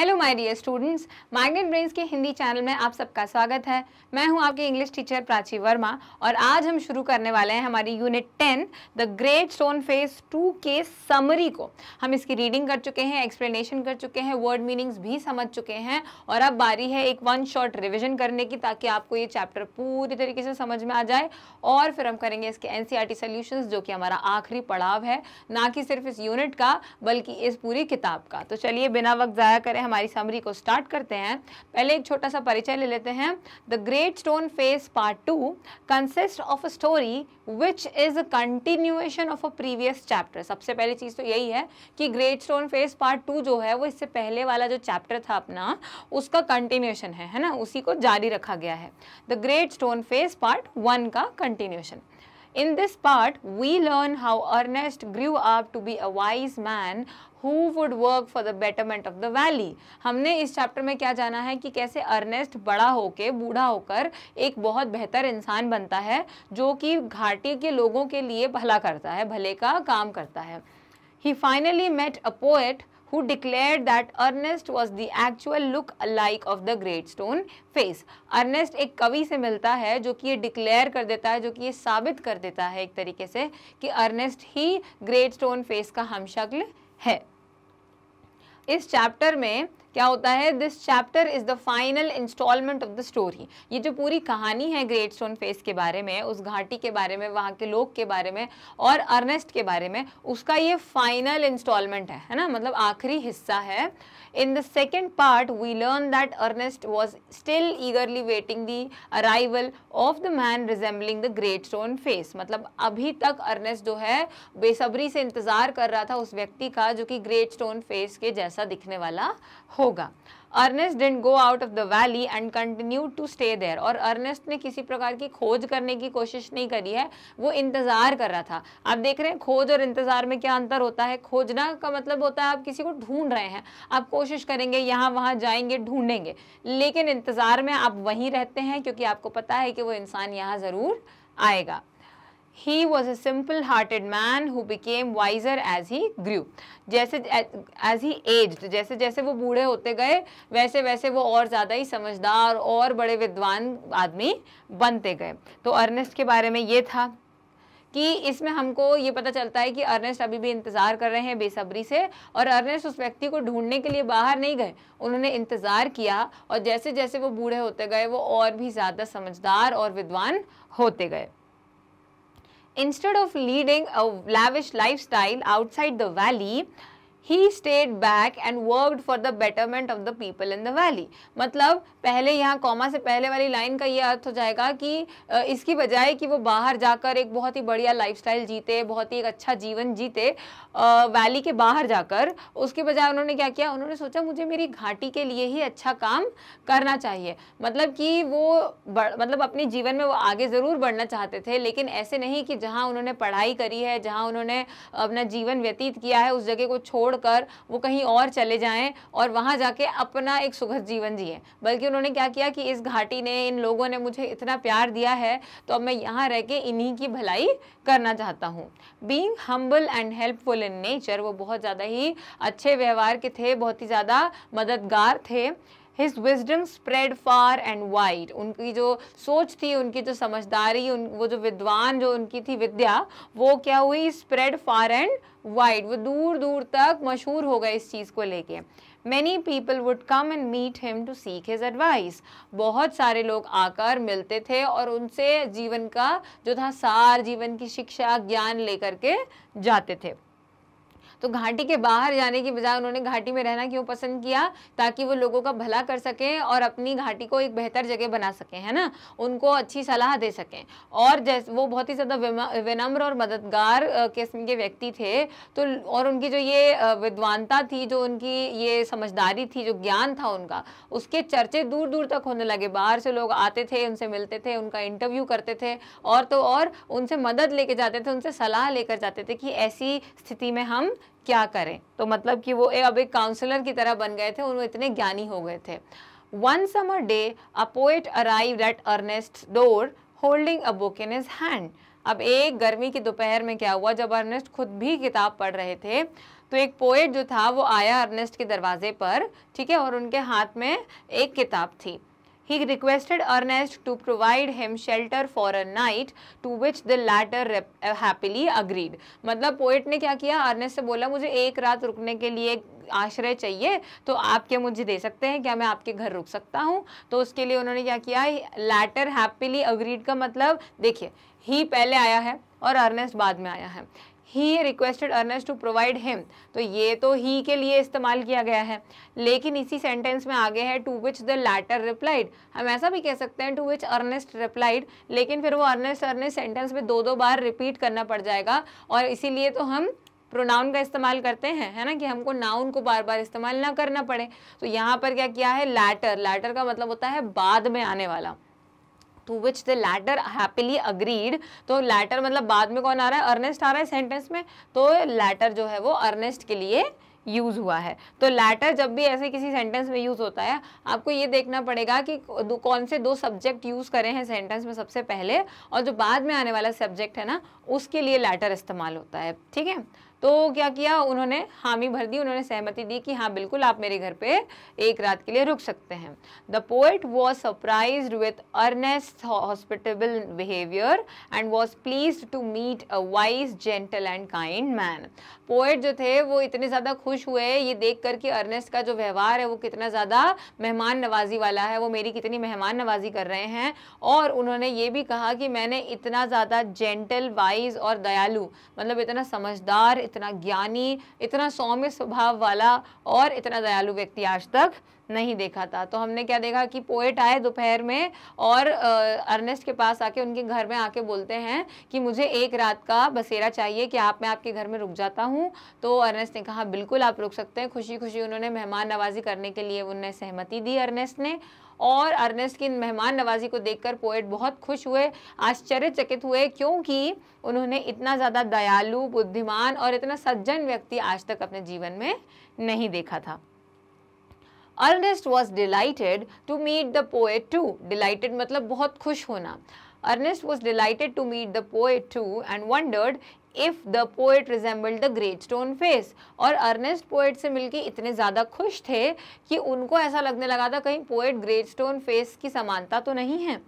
Hello my dear students magnet brains के Hindi channel में आप सबका स्वागत है मैं हूं आपकी इंग्लिश टीचर प्राची वर्मा और आज हम शुरू करने वाले हैं हमारी unit ten the great stone face two के समरी को हम इसकी रीडिंग कर चुके हैं एक्सप्लेनेशन कर चुके हैं वर्ड मीनिंग्स भी समझ चुके हैं और अब बारी है एक वन शॉर्ट रिविजन करने की ताकि आपको ये चैप्टर पूरी तरीके से समझ में आ जाए और फिर हम करेंगे इसके एन सी e जो कि हमारा आखिरी पड़ाव है ना कि सिर्फ इस यूनिट का बल्कि इस पूरी किताब का तो चलिए बिना वक्त ज़ाया करें हमारी समरी को स्टार्ट करते हैं पहले एक छोटा सा परिचय ले लेते हैं the great stone face part two consist of a story which is a continuation of a previous chapter सबसे पहली चीज़ तो यही है कि great stone face part two जो है वो इससे पहले वाला जो चैप्टर था अपना उसका कंटिन्यूएशन है है ना उसी को जारी रखा गया है the great stone face part one का continuation In this part, we learn how Ernest grew up to be a wise man who would work for the betterment of the valley. हमने इस चैप्टर में क्या जाना है कि कैसे Ernest बड़ा होके बूढ़ा होकर एक बहुत बेहतर इंसान बनता है जो कि घाटी के लोगों के लिए भला करता है भले का काम करता है he finally met a poet who declared that Ernest was the actual look alike of the great stone face. Ernest एक कवि से मिलता है जो कि ये डिक्लेयर कर देता है जो कि ये साबित कर देता है एक तरीके से कि अर्नेस्ट ही ग्रेट स्टोन फेस का हमशक्ल है इस चैप्टर में क्या होता है this chapter is the final instalment of the story ये जो पूरी कहानी है ग्रेट स्टोन फेस के बारे में उस घाटी के बारे में वहाँ के लोग के बारे में और अर्नेस्ट के बारे में उसका ये फाइनल इंस्टॉलमेंट है है ना मतलब आखिरी हिस्सा है in the second part we learn that Ernest was still eagerly waiting the arrival of the man resembling the great stone face मतलब अभी तक अर्नेस्ट जो है बेसब्री से इंतज़ार कर रहा था उस व्यक्ति का जो कि ग्रेट स्टोन फेस के जैसा दिखने वाला होगा Ernest didn't go out of the valley and continue to stay there और अर्नेस्ट ने किसी प्रकार की खोज करने की कोशिश नहीं करी है वो इंतज़ार कर रहा था आप देख रहे हैं खोज और इंतज़ार में क्या अंतर होता है खोजना का मतलब होता है आप किसी को ढूंढ रहे हैं आप कोशिश करेंगे यहाँ वहाँ जाएंगे ढूंढेंगे लेकिन इंतज़ार में आप वहीं रहते हैं क्योंकि आपको पता है कि वो इंसान यहाँ ज़रूर आएगा he was a simple hearted man who became wiser as he grew जैसे एज ही aged जैसे जैसे वो बूढ़े होते गए वैसे वैसे वो और ज़्यादा ही समझदार और बड़े विद्वान आदमी बनते गए तो अर्नेस्ट के बारे में ये था कि इसमें हमको ये पता चलता है कि अर्नेस्ट अभी भी इंतज़ार कर रहे हैं बेसब्री से और अर्नेस्ट उस व्यक्ति को ढूंढने के लिए बाहर नहीं गए उन्होंने इंतज़ार किया और जैसे जैसे वो बूढ़े होते गए वो और भी ज़्यादा समझदार और विद्वान होते गए instead of leading a lavish lifestyle outside the valley, he stayed back and worked for the betterment of the people in the valley मतलब पहले यहाँ कॉमा से पहले वाली लाइन का ये अर्थ हो जाएगा कि इसकी बजाय कि वो बाहर जाकर एक बहुत ही बढ़िया लाइफस्टाइल जीते बहुत ही एक अच्छा जीवन जीते वैली के बाहर जाकर उसके बजाय उन्होंने क्या किया उन्होंने सोचा मुझे मेरी घाटी के लिए ही अच्छा काम करना चाहिए मतलब कि वो मतलब अपने जीवन में वो आगे ज़रूर बढ़ना चाहते थे लेकिन ऐसे नहीं कि जहाँ उन्होंने पढ़ाई करी है जहाँ उन्होंने अपना जीवन व्यतीत किया है उस जगह को छोड़ छोड़कर वो कहीं और चले जाएं और वहाँ जाके अपना एक सुखद जीवन जिए बल्कि उन्होंने क्या किया कि इस घाटी ने इन लोगों ने मुझे इतना प्यार दिया है तो अब मैं यहाँ रह के इन्हीं की भलाई करना चाहता हूँ being humble and helpful in nature वो बहुत ज़्यादा ही अच्छे व्यवहार के थे बहुत ही ज़्यादा मददगार थे his wisdom spread far and wide उनकी जो सोच थी उनकी जो समझदारी उन वो जो विद्वान जो उनकी थी विद्या वो क्या हुई स्प्रेड फार एंड वाइड वो दूर दूर तक मशहूर हो गए इस चीज़ को लेके many people would come and meet him to seek his advice बहुत सारे लोग आकर मिलते थे और उनसे जीवन का जो था सार जीवन की शिक्षा ज्ञान लेकर के जाते थे तो घाटी के बाहर जाने की बजाय उन्होंने घाटी में रहना क्यों पसंद किया ताकि वो लोगों का भला कर सकें और अपनी घाटी को एक बेहतर जगह बना सकें है ना उनको अच्छी सलाह दे सकें और जैसे वो बहुत ही ज़्यादा विनम्र और मददगार किस्म के व्यक्ति थे तो और उनकी जो ये विद्वानता थी जो उनकी ये समझदारी थी जो ज्ञान था उनका उसके चर्चे दूर दूर तक होने लगे बाहर से लोग आते थे उनसे मिलते थे उनका इंटरव्यू करते थे और तो और उनसे मदद लेके जाते थे उनसे सलाह लेकर जाते थे कि ऐसी स्थिति में हम क्या करें तो मतलब कि वो अब एक काउंसलर की तरह बन गए थे उन्होंने इतने ज्ञानी हो गए थे one summer day a poet arrive at Ernest door holding a book in his hand अब एक गर्मी की दोपहर में क्या हुआ जब अर्नेस्ट खुद भी किताब पढ़ रहे थे तो एक पोएट जो था वो आया अर्नेस्ट के दरवाजे पर ठीक है और उनके हाथ में एक किताब थी he requested Ernest to provide him shelter for a night to which the latter uh, happily agreed. मतलब पोइट ने क्या किया ernest से बोला मुझे एक रात रुकने के लिए आश्रय चाहिए तो आप क्या मुझे दे सकते हैं क्या मैं आपके घर रुक सकता हूँ तो उसके लिए उन्होंने क्या किया लैटर हैप्पीली अग्रीड का मतलब देखिए ही पहले आया है और अर्नेस्ट बाद में आया है he requested Ernest to provide him तो ये तो ही के लिए इस्तेमाल किया गया है लेकिन इसी सेंटेंस में आगे है to which the latter replied हम ऐसा भी कह सकते हैं टू विच अर्नेस्ट रिप्लाइड लेकिन फिर वो अर्नेस्ट अर्नेस्ट सेंटेंस में दो दो बार रिपीट करना पड़ जाएगा और इसीलिए तो हम प्रोनाउन का इस्तेमाल करते हैं है ना कि हमको नाउन को बार बार इस्तेमाल ना करना पड़े तो यहाँ पर क्या किया है लैटर लैटर का मतलब होता है बाद में आने वाला to which the latter happily agreed तो लैटर मतलब बाद में कौन आ रहा है अर्नेस्ट आ रहा है सेंटेंस में तो लैटर जो है वो अर्नेस्ट के लिए यूज़ हुआ है तो लैटर जब भी ऐसे किसी सेंटेंस में यूज़ होता है आपको ये देखना पड़ेगा कि कौन से दो सब्जेक्ट यूज़ करें हैं सेंटेंस में सबसे पहले और जो बाद में आने वाला सब्जेक्ट है ना उसके लिए लैटर इस्तेमाल होता है ठीक है तो क्या किया उन्होंने हामी भर दी उन्होंने सहमति दी कि हाँ बिल्कुल आप मेरे घर पे एक रात के लिए रुक सकते हैं the poet was surprise with Ernest hospitable behaviour and was please to meet a wise gentle and kind man poet जो थे वो इतने ज़्यादा खुश हुए ये देख कर कि अर्नेस्ट का जो व्यवहार है वो कितना ज़्यादा मेहमान नवाजी वाला है वो मेरी कितनी मेहमान नवाजी कर रहे हैं और उन्होंने ये भी कहा कि मैंने इतना ज़्यादा जेंटल वाइज और दयालु मतलब इतना समझदार इतना ज्ञानी इतना सौम्य स्वभाव वाला और इतना दयालु व्यक्ति आज तक नहीं देखा था तो हमने क्या देखा कि पोएट आए दोपहर में और अर्नेस्ट के पास आके उनके घर में आके बोलते हैं कि मुझे एक रात का बसेरा चाहिए कि आप मैं आपके घर में रुक जाता हूँ तो अर्नेस्ट ने कहा बिल्कुल आप रुक सकते हैं खुशी खुशी उन्होंने मेहमान नवाजी करने के लिए उन्हें सहमति दी अर्नेस्ट ने और अर्नेस्ट की मेहमान नवाजी को देखकर पोएट बहुत खुश हुए आश्चर्यचकित हुए क्योंकि उन्होंने इतना ज़्यादा दयालु बुद्धिमान और इतना सज्जन व्यक्ति आज तक अपने जीवन में नहीं देखा था Ernest was delighted to meet the poet too delighted मतलब बहुत खुश होना Ernest was delighted to meet the poet too and wondered if the poet resembled the great stone face और अर्नेस्ट पोएट से मिलकर इतने ज़्यादा खुश थे कि उनको ऐसा लगने लगा था कहीं पोएट ग्रेट स्टोन फेस की समानता तो नहीं है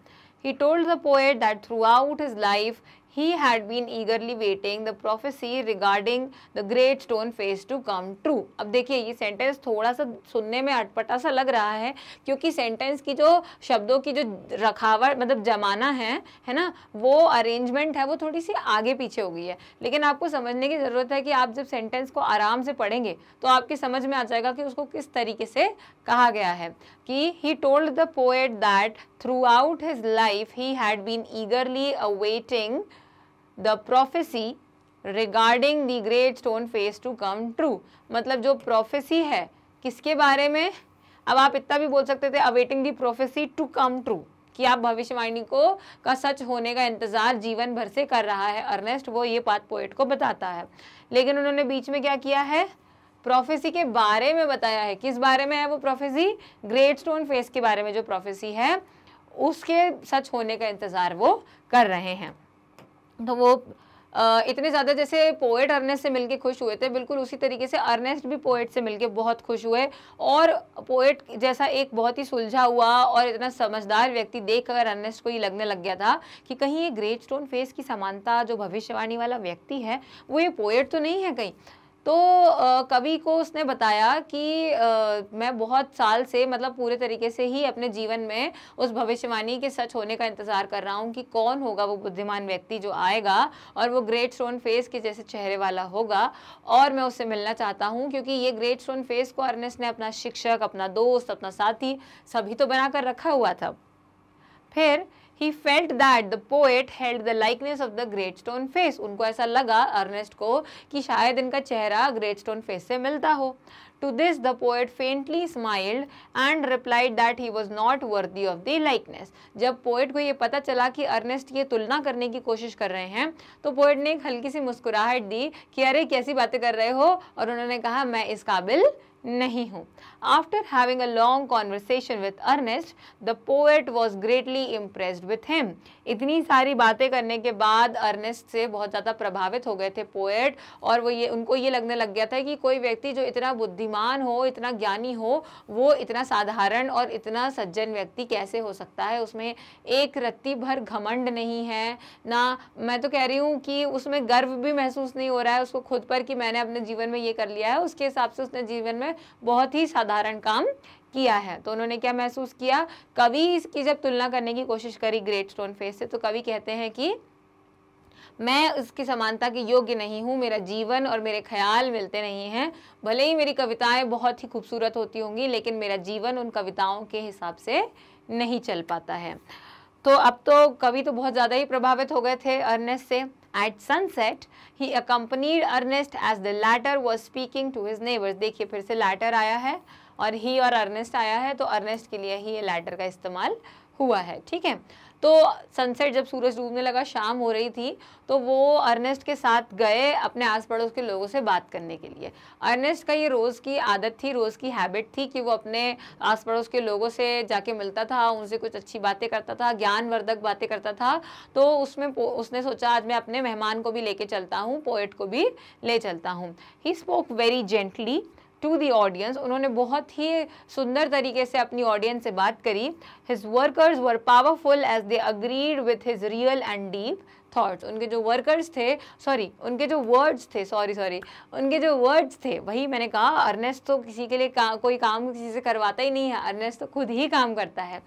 he told the poet that throughout his life he had been eagerly waiting the prophecy regarding the great stone face to come true. अब देखिए ये सेंटेंस थोड़ा सा सुनने में अटपटा सा लग रहा है क्योंकि सेंटेंस की जो शब्दों की जो रखावट मतलब जमाना है है ना वो अरेंजमेंट है वो थोड़ी सी आगे पीछे हो गई है लेकिन आपको समझने की ज़रूरत है कि आप जब सेंटेंस को आराम से पढ़ेंगे तो आपकी समझ में आ जाएगा कि उसको किस तरीके से कहा गया है कि he told the poet that throughout his life he had been eagerly awaiting the prophecy regarding the great stone face to come true मतलब जो प्रोफेसी है किसके बारे में अब आप इतना भी बोल सकते थे awaiting the prophecy to come true कि आप भविष्यवाणी को का सच होने का इंतजार जीवन भर से कर रहा है अर्नेस्ट वो ये बात पोइट को बताता है लेकिन उन्होंने बीच में क्या किया है प्रोफेसी के बारे में बताया है किस बारे में है वो प्रोफेसी ग्रेट स्टोन फेस के बारे में जो प्रोफेसी है उसके सच होने का इंतजार वो कर रहे हैं तो वो इतने ज़्यादा जैसे पोएट अर्नेस्ट से मिलके खुश हुए थे बिल्कुल उसी तरीके से अर्नेस्ट भी पोएट से मिलके बहुत खुश हुए और पोएट जैसा एक बहुत ही सुलझा हुआ और इतना समझदार व्यक्ति देख कर अर्नेस्ट को ये लगने लग गया था कि कहीं ये ग्रेट स्टोन फेस की समानता जो भविष्यवाणी वाला व्यक्ति है वो ये पोएट तो नहीं है कहीं तो कवि को उसने बताया कि आ, मैं बहुत साल से मतलब पूरे तरीके से ही अपने जीवन में उस भविष्यवाणी के सच होने का इंतज़ार कर रहा हूँ कि कौन होगा वो बुद्धिमान व्यक्ति जो आएगा और वो ग्रेट स्टोन फेस के जैसे चेहरे वाला होगा और मैं उससे मिलना चाहता हूँ क्योंकि ये ग्रेट स्टोन फेस को अर्नेस ने अपना शिक्षक अपना दोस्त अपना साथी सभी तो बनाकर रखा हुआ था फिर he felt that the poet held the likeness of the great stone face उनको ऐसा लगा अर्नेस्ट को कि शायद इनका चेहरा ग्रेट स्टोन फेस से मिलता हो to this the poet faintly smiled and replied that he was not worthy of the likeness जब पोएट को ये पता चला कि अर्नेस्ट ये तुलना करने की कोशिश कर रहे हैं तो पोएट ने एक हल्की सी मुस्कुराहट दी कि अरे कैसी बातें कर रहे हो और उन्होंने कहा मैं इस काबिल नहीं हूँ after having a long conversation with Ernest the poet was greatly impressed with him इतनी सारी बातें करने के बाद अर्नेस्ट से बहुत ज़्यादा प्रभावित हो गए थे पोएट और वो ये उनको ये लगने लग गया था कि कोई व्यक्ति जो इतना बुद्धिमान हो इतना ज्ञानी हो वो इतना साधारण और इतना सज्जन व्यक्ति कैसे हो सकता है उसमें एक रत्ती भर घमंड नहीं है ना मैं तो कह रही हूँ कि उसमें गर्व भी महसूस नहीं हो रहा है उसको खुद पर कि मैंने अपने जीवन में ये कर लिया है उसके हिसाब से उसने जीवन में बहुत ही साधारण काम किया है तो उन्होंने क्या महसूस किया कवि इसकी जब तुलना करने की कोशिश करी ग्रेट स्टोन फेस से तो कवि कहते हैं कि मैं उसकी समानता के योग्य नहीं हूँ मेरा जीवन और मेरे ख्याल मिलते नहीं हैं भले ही मेरी कविताएं बहुत ही खूबसूरत होती होंगी लेकिन मेरा जीवन उन कविताओं के हिसाब से नहीं चल पाता है तो अब तो कवि तो बहुत ज़्यादा ही प्रभावित हो गए थे अर्नेस से at sunset he accompanied Ernest as the latter was speaking to his neighbours देखिए फिर से लैटर आया है और ही और अर्नेस्ट आया है तो अर्नेस्ट के लिए ही ये लैटर का इस्तेमाल हुआ है ठीक है तो सनसेट जब सूरज डूबने लगा शाम हो रही थी तो वो अर्नेस्ट के साथ गए अपने आस पड़ोस के लोगों से बात करने के लिए अर्नेस्ट का ये रोज़ की आदत थी रोज़ की हैबिट थी कि वो अपने आस पड़ोस के लोगों से जाके मिलता था उनसे कुछ अच्छी बातें करता था ज्ञानवर्धक बातें करता था तो उसमें उसने सोचा आज मैं अपने मेहमान को भी लेके चलता हूँ पोइट को भी ले चलता हूँ he spoke very gently to the audience उन्होंने बहुत ही सुंदर तरीके से अपनी ऑडियंस से बात करी his workers were powerful as they agreed with his real and deep thoughts उनके जो वर्कर्स थे सॉरी उनके जो वर्ड्स थे सॉरी सॉरी उनके जो वर्ड्स थे वही मैंने कहा अर्नेस्ट तो किसी के लिए का, कोई काम किसी से करवाता ही नहीं है अर्नेस्ट तो खुद ही काम करता है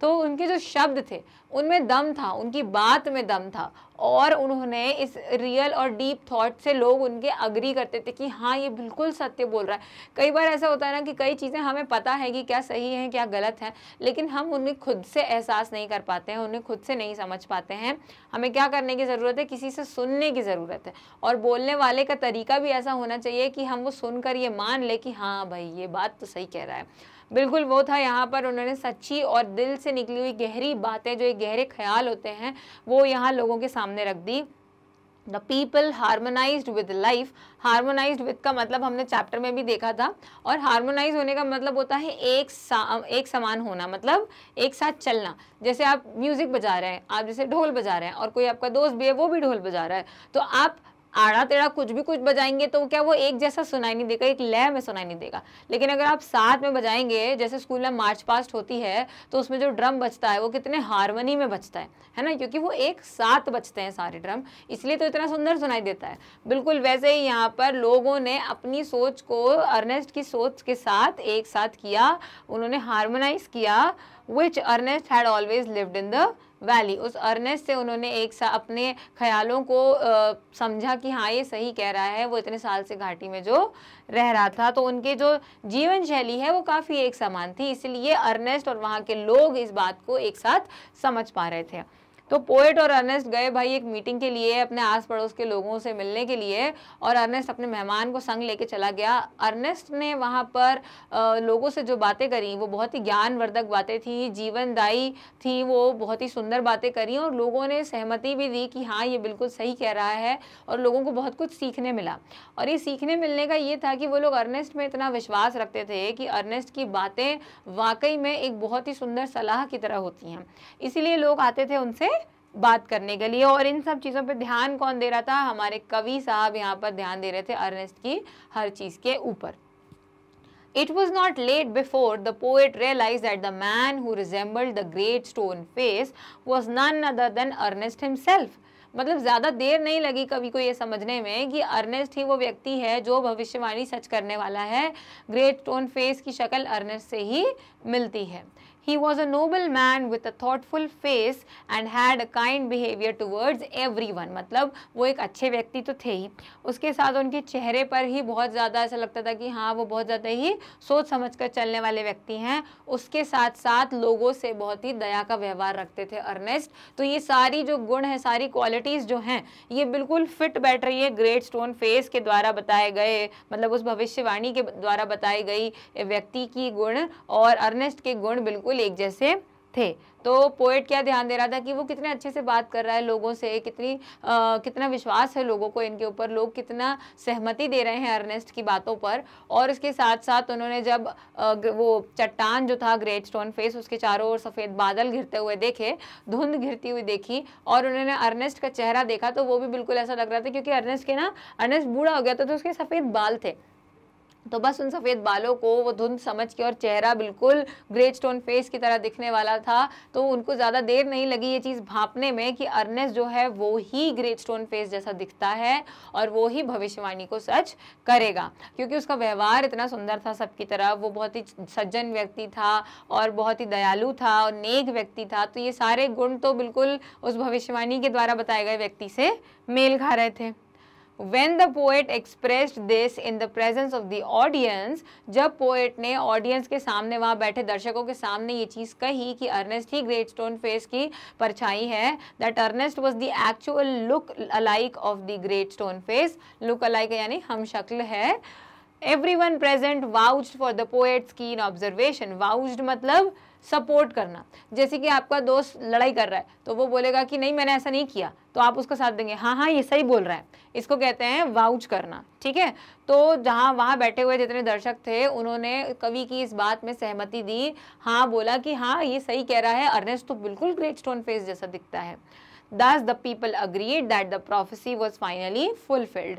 तो उनके जो शब्द थे उनमें दम था उनकी बात में दम था और उन्होंने इस रियल और डीप थॉट से लोग उनके अग्री करते थे कि हाँ ये बिल्कुल सत्य बोल रहा है कई बार ऐसा होता है ना कि कई चीज़ें हमें पता है कि क्या सही है क्या गलत है लेकिन हम उन्हें खुद से एहसास नहीं कर पाते हैं उन्हें खुद से नहीं समझ पाते हैं हमें क्या करने की ज़रूरत है किसी से सुनने की ज़रूरत है और बोलने वाले का तरीका भी ऐसा होना चाहिए कि हम वो सुनकर ये मान लें कि हाँ भाई ये बात तो सही कह रहा है बिल्कुल वो था यहाँ पर उन्होंने सच्ची और दिल से निकली हुई गहरी बातें जो एक गहरे ख्याल होते हैं वो यहाँ लोगों के सामने रख दी the people harmonise with life harmonise with का मतलब हमने चैप्टर में भी देखा था और हारमोनाइज होने का मतलब होता है एक सा, एक समान होना मतलब एक साथ चलना जैसे आप म्यूज़िक बजा रहे हैं आप जैसे ढोल बजा रहे हैं और कोई आपका दोस्त भी है वो भी ढोल बजा रहा है तो आप आड़ा टेढ़ा कुछ भी कुछ बजाएंगे तो क्या वो एक जैसा सुनाई नहीं देगा एक लय में सुनाई नहीं देगा लेकिन अगर आप साथ में बजाएंगे जैसे स्कूल में मार्च पास्ट होती है तो उसमें जो ड्रम बचता है वो कितने हारमोनी में बचता है है ना क्योंकि वो एक साथ बचते हैं सारे ड्रम इसलिए तो इतना सुंदर सुनाई देता है बिल्कुल वैसे ही यहाँ पर लोगों ने अपनी सोच को अर्नेस्ट की सोच के साथ एक साथ किया उन्होंने हारमोनाइज किया which Ernest had always lived in the valley उस अर्नेस से उन्होंने एक सा अपने ख्यालों को समझा कि हाँ ये सही कह रहा है वो इतने साल से घाटी में जो रह रहा था तो उनके जो जीवन शैली है वो काफ़ी एक समान थी इसलिए अर्नेस्ट और वहाँ के लोग इस बात को एक साथ समझ पा रहे थे तो पोएट और अर्नेस्ट गए भाई एक मीटिंग के लिए अपने आस पड़ोस के लोगों से मिलने के लिए और अर्नेस्ट अपने मेहमान को संग लेके चला गया अर्नेस्ट ने वहाँ पर लोगों से जो बातें करी वो बहुत ही ज्ञानवर्धक बातें थी जीवनदायी थी वो बहुत ही सुंदर बातें करी और लोगों ने सहमति भी दी कि हाँ ये बिल्कुल सही कह रहा है और लोगों को बहुत कुछ सीखने मिला और ये सीखने मिलने का ये था कि वो लोग अर्नेस्ट में इतना विश्वास रखते थे कि अर्नेस्ट की बातें वाकई में एक बहुत ही सुंदर सलाह की तरह होती हैं इसीलिए लोग आते थे उनसे बात करने के लिए और इन सब चीज़ों पे ध्यान कौन दे रहा था हमारे कवि साहब यहाँ पर ध्यान दे रहे थे अर्नेस्ट की हर चीज़ के ऊपर it was not late before the poet realise at the man who resembled the great stone face was none other than Ernest himself मतलब ज़्यादा देर नहीं लगी कवि को ये समझने में कि अर्नेस्ट ही वो व्यक्ति है जो भविष्यवाणी सच करने वाला है ग्रेट स्टोन फेस की शक्ल अर्नेस्ट से ही मिलती है He was a noble man with a thoughtful face and had a kind behavior towards everyone. मतलब वो एक अच्छे व्यक्ति तो थे ही उसके साथ उनके चेहरे पर ही बहुत ज़्यादा ऐसा लगता था कि हाँ वो बहुत ज़्यादा ही सोच समझ कर चलने वाले व्यक्ति हैं उसके साथ साथ लोगों से बहुत ही दया का व्यवहार रखते थे अर्नेस्ट तो ये सारी जो गुण है सारी क्वालिटीज़ जो हैं ये बिल्कुल फिट बैठ रही है ग्रेट स्टोन फेस के द्वारा बताए गए मतलब उस भविष्यवाणी के द्वारा बताई गई व्यक्ति की गुण और अर्नेस्ट के गुण बिल्कुल बिल्कुल एक जैसे थे तो पोएट क्या ध्यान दे रहा था कि वो कितने अच्छे से बात कर रहा है लोगों से कितनी आ, कितना विश्वास है लोगों को इनके ऊपर लोग कितना सहमति दे रहे हैं अर्नेस्ट की बातों पर और इसके साथ साथ उन्होंने जब आ, वो चट्टान जो था ग्रेट स्टोन फेस उसके चारों ओर सफ़ेद बादल घिरते हुए देखे धुंध घिरती हुई देखी और उन्होंने अर्नेस्ट का चेहरा देखा तो वो भी बिल्कुल ऐसा लग रहा था क्योंकि अर्नेस्ट के ना अर्नेस्ट बूढ़ा हो गया था तो उसके सफ़ेद बाल थे तो बस उन सफ़ेद बालों को वो धुंध समझ के और चेहरा बिल्कुल ग्रे स्टोन फेस की तरह दिखने वाला था तो उनको ज़्यादा देर नहीं लगी ये चीज़ भापने में कि अर्नेस जो है वो ही ग्रे स्टोन फेस जैसा दिखता है और वो ही भविष्यवाणी को सच करेगा क्योंकि उसका व्यवहार इतना सुंदर था सबकी तरह वो बहुत ही सज्जन व्यक्ति था और बहुत ही दयालु था और नेक व्यक्ति था तो ये सारे गुण तो बिल्कुल उस भविष्यवाणी के द्वारा बताए गए व्यक्ति से मेल खा रहे थे when the poet express this in the presence of the audience जब पोएट ने ऑडियंस के सामने वहाँ बैठे दर्शकों के सामने ये चीज़ कही कि अर्नेस्ट ही ग्रेट स्टोन फेस की परछाई है that Ernest was the actual look alike of the great stone face look alike यानी हम शक्ल है everyone present vouched for the poet's keen observation वाउज मतलब सपोर्ट करना जैसे कि आपका दोस्त लड़ाई कर रहा है तो वो बोलेगा कि नहीं मैंने ऐसा नहीं किया तो आप उसका साथ देंगे हाँ हाँ ये सही बोल रहा है इसको कहते हैं वाउच करना ठीक है तो जहाँ वहाँ बैठे हुए जितने दर्शक थे उन्होंने कवि की इस बात में सहमति दी हाँ बोला कि हाँ ये सही कह रहा है अर्नेस्ट तो बिल्कुल ग्रेट स्टोन फेस जैसा दिखता है thus the people agreed that the prophecy was finally fulfilled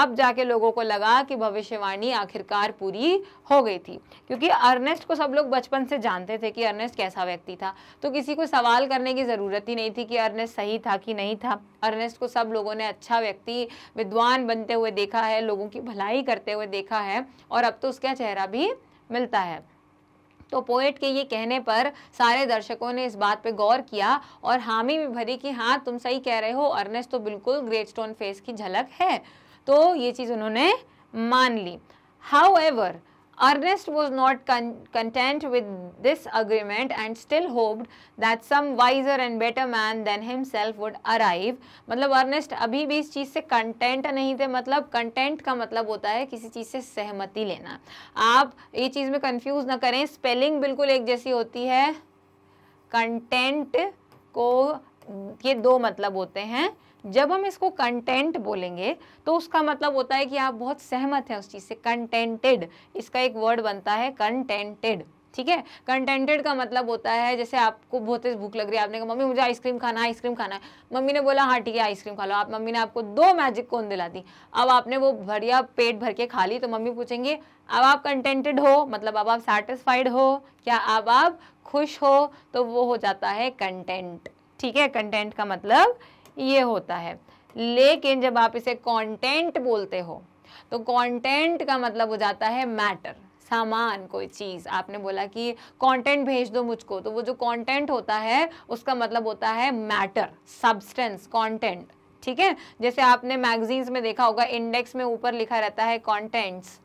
अब जाके लोगों को लगा कि भविष्यवाणी आखिरकार पूरी हो गई थी क्योंकि अर्नेस्ट को सब लोग बचपन से जानते थे कि अर्नेस्ट कैसा व्यक्ति था तो किसी को सवाल करने की ज़रूरत ही नहीं थी कि अर्नेस्ट सही था कि नहीं था अर्नेस्ट को सब लोगों ने अच्छा व्यक्ति विद्वान बनते हुए देखा है लोगों की भलाई करते हुए देखा है और अब तो उसका चेहरा भी मिलता है तो पोएट के ये कहने पर सारे दर्शकों ने इस बात पे गौर किया और हामी भी भरी कि हाँ तुम सही कह रहे हो अर्नेस तो बिल्कुल ग्रेट स्टोन फेस की झलक है तो ये चीज़ उन्होंने मान ली however Ernest was not con content with this agreement and still hoped that some wiser and better man than himself would arrive. मतलब Ernest अभी भी इस चीज़ से content नहीं थे मतलब content का मतलब होता है किसी चीज़ से सहमति लेना आप ये चीज़ में confuse ना करें spelling बिल्कुल एक जैसी होती है content को ये दो मतलब होते हैं जब हम इसको कंटेंट बोलेंगे तो उसका मतलब होता है कि आप बहुत सहमत हैं उस चीज़ से कंटेंटेड इसका एक वर्ड बनता है कंटेंटेड ठीक है कंटेंटेड का मतलब होता है जैसे आपको बहुत भूख लग रही है आपने कहा मम्मी मुझे आइसक्रीम खाना है आइसक्रीम खाना है मम्मी ने बोला हाँ ठीक है आइसक्रीम खा लो आप मम्मी ने आपको दो मैजिक कोन दिला दी अब आपने वो बढ़िया पेट भर के खा ली तो मम्मी पूछेंगे अब आप कंटेंटेड हो मतलब अब आप सेटिस्फाइड हो क्या अब आप खुश हो तो वो हो जाता है कंटेंट ठीक है कंटेंट का मतलब ये होता है लेकिन जब आप इसे कंटेंट बोलते हो तो कंटेंट का मतलब हो जाता है मैटर सामान कोई चीज़ आपने बोला कि कंटेंट भेज दो मुझको तो वो जो कंटेंट होता है उसका मतलब होता है मैटर सब्सटेंस कंटेंट ठीक है जैसे आपने मैगजीन्स में देखा होगा इंडेक्स में ऊपर लिखा रहता है कंटेंट्स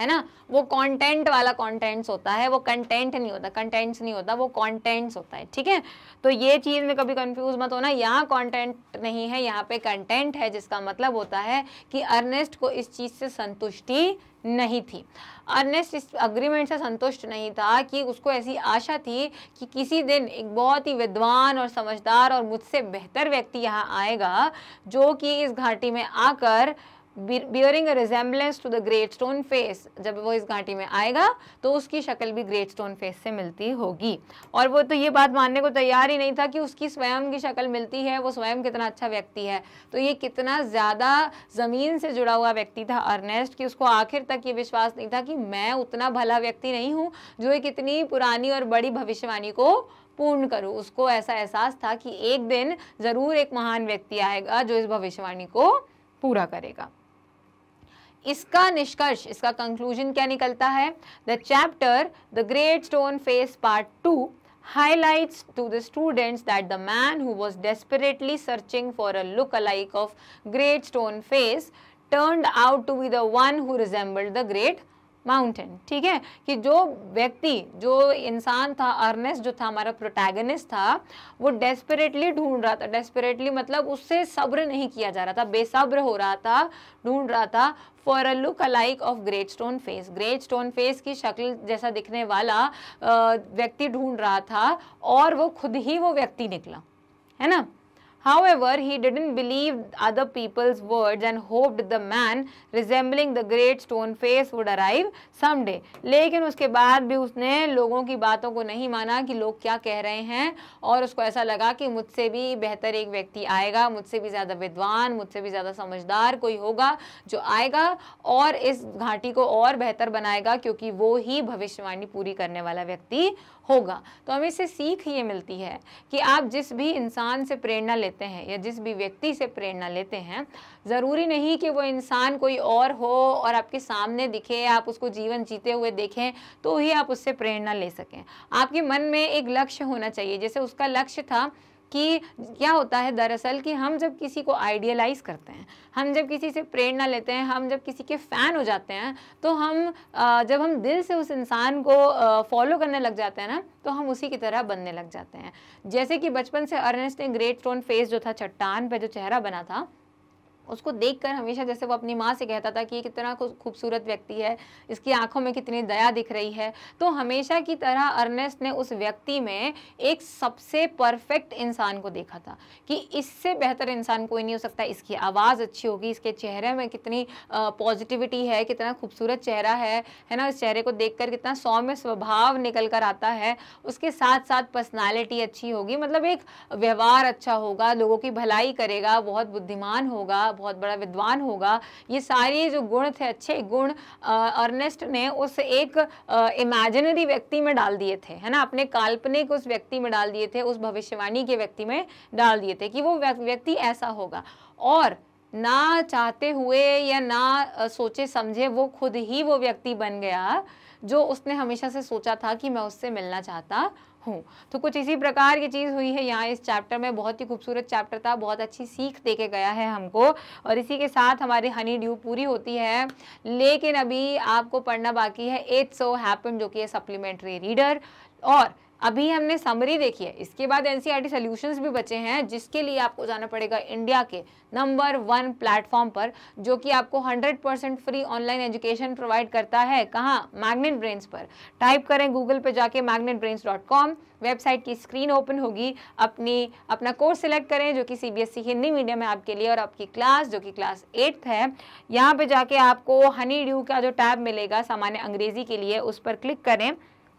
है ना वो कंटेंट वाला कंटेंट्स होता है वो कंटेंट नहीं होता कंटेंट्स नहीं होता वो कंटेंट्स होता है ठीक है तो ये चीज़ में कभी कंफ्यूज मत होना यहाँ कंटेंट नहीं है यहाँ पे कंटेंट है जिसका मतलब होता है कि अर्नेस्ट को इस चीज़ से संतुष्टि नहीं थी अर्नेस्ट इस अग्रीमेंट से संतुष्ट नहीं था कि उसको ऐसी आशा थी कि किसी दिन एक बहुत ही विद्वान और समझदार और मुझसे बेहतर व्यक्ति यहाँ आएगा जो कि इस घाटी में आकर bearing a resemblance to the great stone face जब वो इस घाटी में आएगा तो उसकी शक्ल भी ग्रेट स्टोन फेस से मिलती होगी और वो तो ये बात मानने को तैयार ही नहीं था कि उसकी स्वयं की शक्ल मिलती है वो स्वयं कितना अच्छा व्यक्ति है तो ये कितना ज़्यादा ज़मीन से जुड़ा हुआ व्यक्ति था अर्नेस्ट कि उसको आखिर तक ये विश्वास नहीं था कि मैं उतना भला व्यक्ति नहीं हूँ जो एक इतनी पुरानी और बड़ी भविष्यवाणी को पूर्ण करूँ उसको ऐसा एहसास था कि एक दिन ज़रूर एक महान व्यक्ति आएगा जो इस भविष्यवाणी को पूरा करेगा इसका निष्कर्ष इसका कंक्लूजन क्या निकलता है the chapter the great stone face part two highlights to the students that the man who was desperately searching for a look alike of great stone face turn out to be the one who resembled the great mountain ठीक है कि जो व्यक्ति जो इंसान था अर्नेस जो था हमारा प्रोटैगनिस्ट था वो डेस्परेटली ढूंढ रहा था डेस्परेटली मतलब उससे सब्र नहीं किया जा रहा था बेसब्र हो रहा था ढूंढ रहा था for a look alike of great stone face great stone face की शक्ल जैसा दिखने वाला व्यक्ति ढूंढ रहा था और वो खुद ही वो व्यक्ति निकला है ना However, he didn't believe other people's words and hoped the man resembling the great stone face would arrive someday. लेकिन उसके बाद भी उसने लोगों की बातों को नहीं माना कि लोग क्या कह रहे हैं और उसको ऐसा लगा कि मुझसे भी बेहतर एक व्यक्ति आएगा मुझसे भी ज़्यादा विद्वान मुझसे भी ज़्यादा समझदार कोई होगा जो आएगा और इस घाटी को और बेहतर बनाएगा क्योंकि वो ही भविष्यवाणी पूरी करने वाला व्यक्ति होगा तो हमें इससे सीख ये मिलती है कि आप जिस भी इंसान से प्रेरणा लेते हैं या जिस भी व्यक्ति से प्रेरणा लेते हैं ज़रूरी नहीं कि वो इंसान कोई और हो और आपके सामने दिखे आप उसको जीवन जीते हुए देखें तो ही आप उससे प्रेरणा ले सकें आपके मन में एक लक्ष्य होना चाहिए जैसे उसका लक्ष्य था कि क्या होता है दरअसल कि हम जब किसी को आइडियलाइज करते हैं हम जब किसी से प्रेरणा लेते हैं हम जब किसी के फ़ैन हो जाते हैं तो हम जब हम दिल से उस इंसान को फॉलो करने लग जाते हैं ना तो हम उसी की तरह बनने लग जाते हैं जैसे कि बचपन से अर्नेस्ट ने ग्रेट स्टोन फेस जो था चट्टान पर जो चेहरा बना था उसको देखकर हमेशा जैसे वो अपनी माँ से कहता था कि कितना खूबसूरत व्यक्ति है इसकी आंखों में कितनी दया दिख रही है तो हमेशा की तरह अर्नेस्ट ने उस व्यक्ति में एक सबसे परफेक्ट इंसान को देखा था कि इससे बेहतर इंसान कोई नहीं हो सकता इसकी आवाज़ अच्छी होगी इसके चेहरे में कितनी पॉजिटिविटी है कितना खूबसूरत चेहरा है है ना इस चेहरे को देख कितना सौम्य स्वभाव निकल कर आता है उसके साथ साथ पर्सनैलिटी अच्छी होगी मतलब एक व्यवहार अच्छा होगा लोगों की भलाई करेगा बहुत बुद्धिमान होगा बहुत बड़ा विद्वान होगा ये सारे जो गुण थे अच्छे गुण अर्नेस्ट ने उस एक इमेजिनरी व्यक्ति में डाल दिए थे है ना अपने काल्पनिक उस व्यक्ति में डाल दिए थे उस भविष्यवाणी के व्यक्ति में डाल दिए थे कि वो व्यक्ति ऐसा होगा और ना चाहते हुए या ना सोचे समझे वो खुद ही वो व्यक्ति बन गया जो उसने हमेशा से सोचा था कि मैं उससे मिलना चाहता हूँ तो कुछ इसी प्रकार की चीज़ हुई है यहाँ इस चैप्टर में बहुत ही खूबसूरत चैप्टर था बहुत अच्छी सीख दे के गया है हमको और इसी के साथ हमारी हनी ड्यू पूरी होती है लेकिन अभी आपको पढ़ना बाकी है एट सो हैपन जो कि है सप्लीमेंट्री रीडर और अभी हमने समरी देखी है इसके बाद एनसीईआरटी सॉल्यूशंस e भी बचे हैं जिसके लिए आपको जाना पड़ेगा इंडिया के नंबर वन प्लेटफॉर्म पर जो कि आपको 100% फ्री ऑनलाइन एजुकेशन प्रोवाइड करता है कहाँ मैग्नेट ब्रेन्स पर टाइप करें गूगल पर जाके magnet brains dot com website की स्क्रीन ओपन होगी अपनी अपना कोर्स सिलेक्ट करें जो कि सीबीएसई e हिंदी मीडियम है आपके लिए और आपकी क्लास जो कि क्लास एट्थ है यहाँ पर जाके आपको हनी ड्यू का जो टैब मिलेगा सामान्य अंग्रेजी के लिए उस पर क्लिक करें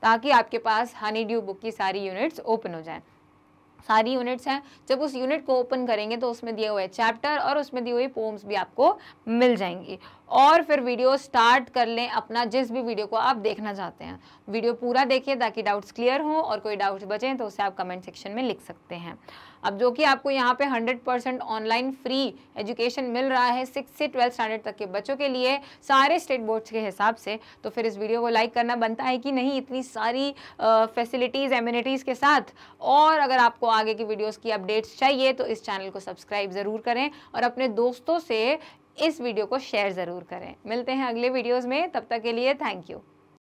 ताकि आपके पास हनी ड्यू बुक की सारी यूनिट्स ओपन हो जाए सारी यूनिट्स हैं जब उस यूनिट को ओपन करेंगे तो उसमें दिए हुए चैप्टर और उसमें दिए हुए पोम्स भी आपको मिल जाएंगी और फिर वीडियो स्टार्ट कर लें अपना जिस भी वीडियो को आप देखना चाहते हैं वीडियो पूरा देखिए ताकि डाउट्स क्लियर हों और कोई डाउट्स बचें तो उसे आप कमेंट सेक्शन में लिख सकते हैं अब जो कि आपको यहाँ पे 100 परसेंट ऑनलाइन फ्री एजुकेशन मिल रहा है सिक्स से ट्वेल्थ स्टैंडर्ड तक के बच्चों के लिए सारे स्टेट बोर्ड्स के हिसाब से तो फिर इस वीडियो को लाइक करना बनता है कि नहीं इतनी सारी फैसिलिटीज़ एम्यूनिटीज़ के साथ और अगर आपको आगे की वीडियोज़ की अपडेट्स चाहिए तो इस चैनल को सब्सक्राइब ज़रूर करें और अपने दोस्तों से इस वीडियो को शेयर ज़रूर करें मिलते हैं अगले वीडियोज़ में तब तक के लिए थैंक यू